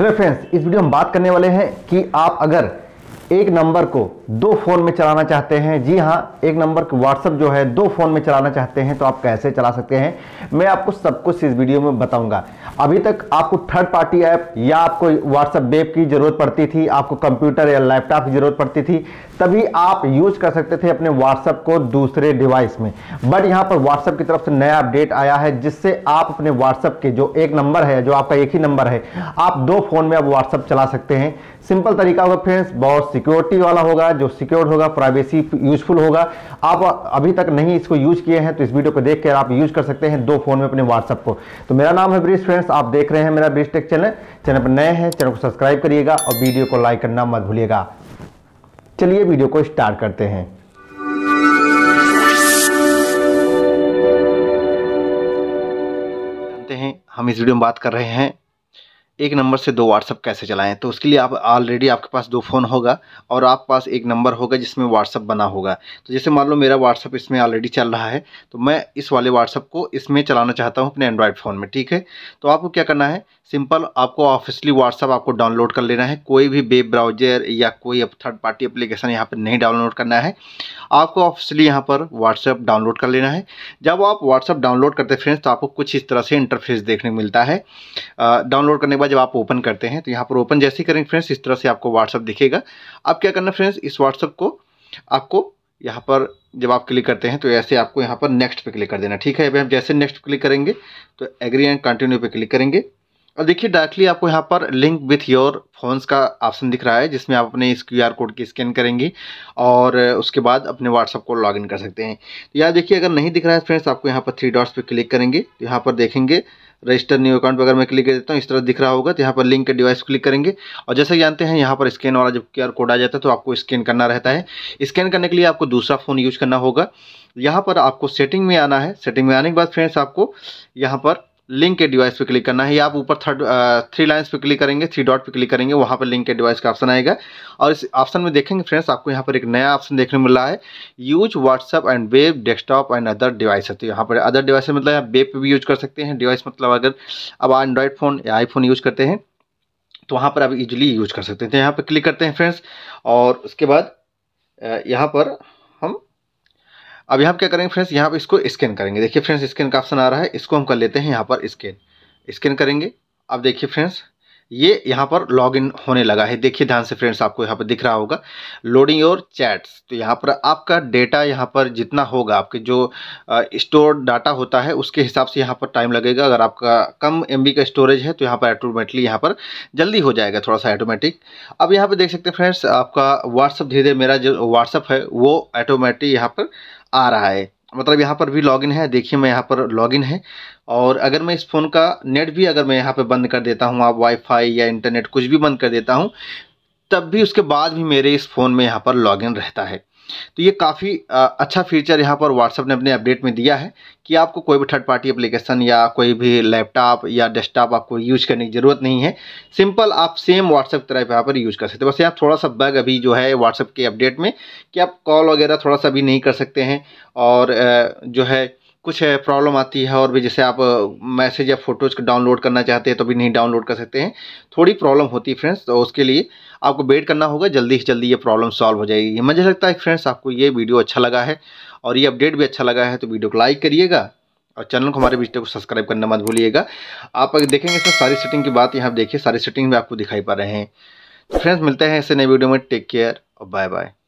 hello friends इस video में बात करने वाले हैं कि आप अगर एक नंबर को दो फ़ोन में चलाना चाहते हैं जी हाँ एक नंबर को व्हाट्सअप जो है दो फ़ोन में चलाना चाहते हैं तो आप कैसे चला सकते हैं मैं आपको सब कुछ इस वीडियो में बताऊंगा अभी तक आपको थर्ड पार्टी ऐप या आपको व्हाट्सअप वेब की ज़रूरत पड़ती थी आपको कंप्यूटर या लैपटॉप की ज़रूरत पड़ती थी तभी आप यूज कर सकते थे अपने व्हाट्सअप को दूसरे डिवाइस में बट यहाँ पर व्हाट्सअप की तरफ से नया अपडेट आया है जिससे आप अपने व्हाट्सअप के जो एक नंबर है जो आपका एक ही नंबर है आप दो फ़ोन में आप व्हाट्सअप चला सकते हैं सिंपल तरीका होगा फ्रेंड्स बहुत सिक्योरिटी वाला होगा जो सिक्योर होगा प्राइवेसी यूजफुल होगा आप अभी तक नहीं इसको यूज किए हैं तो इस वीडियो को देख कर आप यूज कर सकते हैं दो फोन में अपने व्हाट्सएप को तो मेरा नाम है ब्रिज फ्रेंड्स आप देख रहे हैं मेरा ब्रिज टेक चैनल चैनल पर नए हैं चैनल को सब्सक्राइब करिएगा और वीडियो को लाइक करना मत भूलिएगा चलिए वीडियो को स्टार्ट करते हैं हैं हम इस वीडियो में बात कर रहे हैं एक नंबर से दो व्हाट्सअप कैसे चलाएं तो उसके लिए आप ऑलरेडी आपके पास दो फ़ोन होगा और आप पास एक नंबर होगा जिसमें व्हाट्सअप बना होगा तो जैसे मान लो मेरा व्हाट्सअप इसमें ऑलरेडी चल रहा है तो मैं इस वाले व्हाट्सअप को इसमें चलाना चाहता हूँ अपने एंड्रॉयड फ़ोन में ठीक है तो आपको क्या करना है सिंपल आपको ऑफिसली व्हाट्सअप आपको डाउनलोड कर लेना है कोई भी वेब ब्राउजर या कोई थर्ड पार्टी अप्लीकेशन यहाँ पर नहीं डाउनलोड करना है आपको ऑफिसली यहाँ पर व्हाट्सअप डाउनलोड कर लेना है जब आप व्हाट्सअप डाउनलोड करते फ्रेंड्स तो आपको कुछ इस तरह से इंटरफेस देखने को मिलता है डाउनलोड करने के बाद जब आप ओपन करते हैं तो यहाँ पर ओपन जैसे ही करेंगे फ्रेंड्स इस तरह से आपको व्हाट्सअप दिखेगा अब क्या करना फ्रेंड्स इस व्हाट्सअप को आपको यहाँ पर जब आप क्लिक करते हैं तो ऐसे आपको यहाँ पर नेक्स्ट पे क्लिक कर देना ठीक है अभी हम जैसे नेक्स्ट क्लिक करेंगे तो एग्री एंड कंटिन्यू पे क्लिक करेंगे और देखिए डायरेक्टली आपको यहाँ पर लिंक विथ योर फोन्स का ऑप्शन दिख रहा है जिसमें आप अपने इस क्यू कोड की स्कैन करेंगे और उसके बाद अपने व्हाट्सअप को लॉगिन कर सकते हैं तो यहाँ देखिए अगर नहीं दिख रहा है फ्रेंड्स आपको यहाँ पर थ्री डॉट्स पर क्लिक करेंगे तो यहाँ पर देखेंगे रजिस्टर न्यू अकाउंट वगैरह मैं क्लिक कर देता हूँ इस तरह दिख रहा होगा तो यहाँ पर लिंक के डिवाइस क्लिक करेंगे और जैसे जानते हैं यहाँ पर स्कैन वाला जब क्यू कोड आ जाता है तो आपको स्कैन करना रहता है स्कैन करने के लिए आपको दूसरा फ़ोन यूज करना होगा यहाँ पर आपको सेटिंग में आना है सेटिंग में आने के बाद फ्रेंड्स आपको यहाँ पर लिंक के डिवाइस पे क्लिक करना है या आप ऊपर थर्ड थ्री लाइंस पे क्लिक करेंगे थ्री डॉट पे क्लिक करेंगे वहाँ पर लिंक के डिवाइस का ऑप्शन आएगा और इस ऑप्शन में देखेंगे फ्रेंड्स आपको यहाँ पर एक नया ऑप्शन देखने को मिला है use WhatsApp and web desktop and other device तो यहाँ पर अदर डिवाइस मतलब आप वेब पर भी यूज कर सकते हैं डिवाइस मतलब अगर अब एंड्रॉयड फ़ोन या आईफोन यूज करते हैं तो वहाँ पर आप इजिली यूज कर सकते हैं तो यहाँ पर क्लिक करते हैं फ्रेंड्स और उसके बाद uh, यहाँ पर अब यहाँ पर क्या करेंगे फ्रेंड्स यहाँ पर इसको स्कैन करेंगे देखिए फ्रेंड्स स्कैन का ऑप्शन आ रहा है इसको हम कर लेते हैं यहाँ पर स्कैन स्कैन करेंगे अब देखिए फ्रेंड्स ये यहाँ पर लॉगिन होने लगा है देखिए ध्यान से फ्रेंड्स आपको यहाँ पर दिख रहा होगा लोडिंग योर चैट्स तो यहाँ पर आपका डेटा यहाँ पर जितना होगा आपके जो स्टोर डाटा होता है उसके हिसाब से यहाँ पर टाइम लगेगा अगर आपका कम एम का स्टोरेज है तो यहाँ पर ऑटोमेटिकली यहाँ पर जल्दी हो जाएगा थोड़ा सा ऑटोमेटिक अब यहाँ पर देख सकते हैं फ्रेंड्स आपका व्हाट्सअप धीरे धीरे मेरा जो व्हाट्सअप है वो ऑटोमेटिक यहाँ पर आ रहा है मतलब यहाँ पर भी लॉगिन है देखिए मैं यहाँ पर लॉगिन है और अगर मैं इस फ़ोन का नेट भी अगर मैं यहाँ पर बंद कर देता हूँ आप वाईफाई या इंटरनेट कुछ भी बंद कर देता हूँ तब भी उसके बाद भी मेरे इस फ़ोन में यहाँ पर लॉगिन रहता है तो ये काफ़ी अच्छा फीचर यहाँ पर व्हाट्सअप ने अपने अपडेट में दिया है कि आपको कोई भी थर्ड पार्टी एप्लीकेशन या कोई भी लैपटॉप या डेस्कटॉप आपको यूज करने की ज़रूरत नहीं है सिंपल आप सेम व्हाट्सअप तरह यहाँ पर यूज कर सकते हैं बस यहाँ थोड़ा सा बग अभी जो है व्हाट्सअप के अपडेट में कि आप कॉल वगैरह थोड़ा सा भी नहीं कर सकते हैं और जो है कुछ प्रॉब्लम आती है और भी जैसे आप मैसेज या फोटोज़ को डाउनलोड करना चाहते हैं तो भी नहीं डाउनलोड कर सकते हैं थोड़ी प्रॉब्लम होती है फ्रेंड्स तो उसके लिए आपको वेट करना होगा जल्दी से जल्दी ये प्रॉब्लम सॉल्व हो जाएगी मुझे लगता है फ्रेंड्स आपको ये वीडियो अच्छा लगा है और ये अपडेट भी अच्छा लगा है तो वीडियो को लाइक करिएगा और चैनल को हमारे बीच को सब्सक्राइब करना मत भूलिएगा आप अगर देखेंगे सर सारी सेटिंग की बात यहाँ देखिए सारी सेटिंग भी आपको दिखाई पा रहे हैं तो फ्रेंड्स मिलते हैं ऐसे नए वीडियो में टेक केयर और बाय बाय